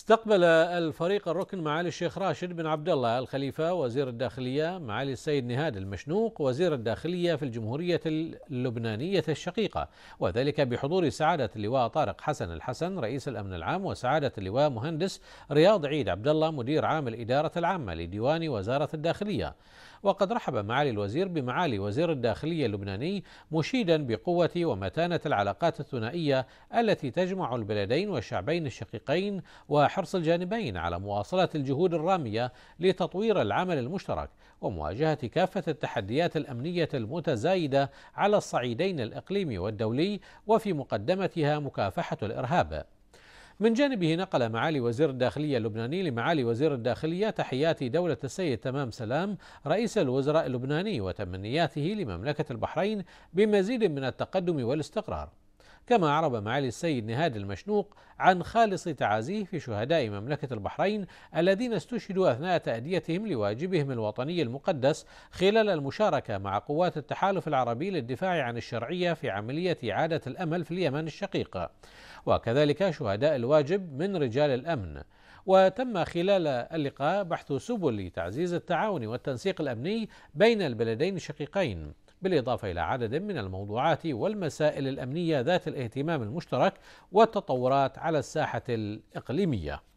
استقبل الفريق الركن معالي الشيخ راشد بن عبد الله الخليفة وزير الداخلية معالي السيد نهاد المشنوق وزير الداخلية في الجمهورية اللبنانية الشقيقة وذلك بحضور سعادة اللواء طارق حسن الحسن رئيس الأمن العام وسعادة اللواء مهندس رياض عيد عبد الله مدير عام الإدارة العامة لديوان وزارة الداخلية وقد رحب معالي الوزير بمعالي وزير الداخلية اللبناني مشيدا بقوة ومتانة العلاقات الثنائية التي تجمع البلدين والشعبين الشقيقين و حرص الجانبين على مواصلة الجهود الرامية لتطوير العمل المشترك ومواجهة كافة التحديات الأمنية المتزايدة على الصعيدين الإقليمي والدولي وفي مقدمتها مكافحة الإرهاب. من جانبه نقل معالي وزير الداخلية اللبناني لمعالي وزير الداخلية تحيات دولة السيد تمام سلام رئيس الوزراء اللبناني وتمنياته لمملكة البحرين بمزيد من التقدم والاستقرار. كما أعرب معالي السيد نهاد المشنوق عن خالص تعازيه في شهداء مملكة البحرين الذين استشهدوا أثناء تأديتهم لواجبهم الوطني المقدس خلال المشاركة مع قوات التحالف العربي للدفاع عن الشرعية في عملية إعادة الأمل في اليمن الشقيقة وكذلك شهداء الواجب من رجال الأمن وتم خلال اللقاء بحث سبل لتعزيز التعاون والتنسيق الأمني بين البلدين الشقيقين بالإضافة إلى عدد من الموضوعات والمسائل الأمنية ذات الإهتمام الاهتمام المشترك والتطورات على الساحة الإقليمية